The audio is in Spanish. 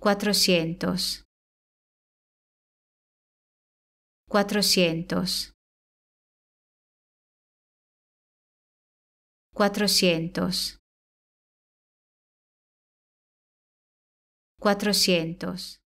cuatrocientos, cuatrocientos, cuatrocientos, cuatrocientos.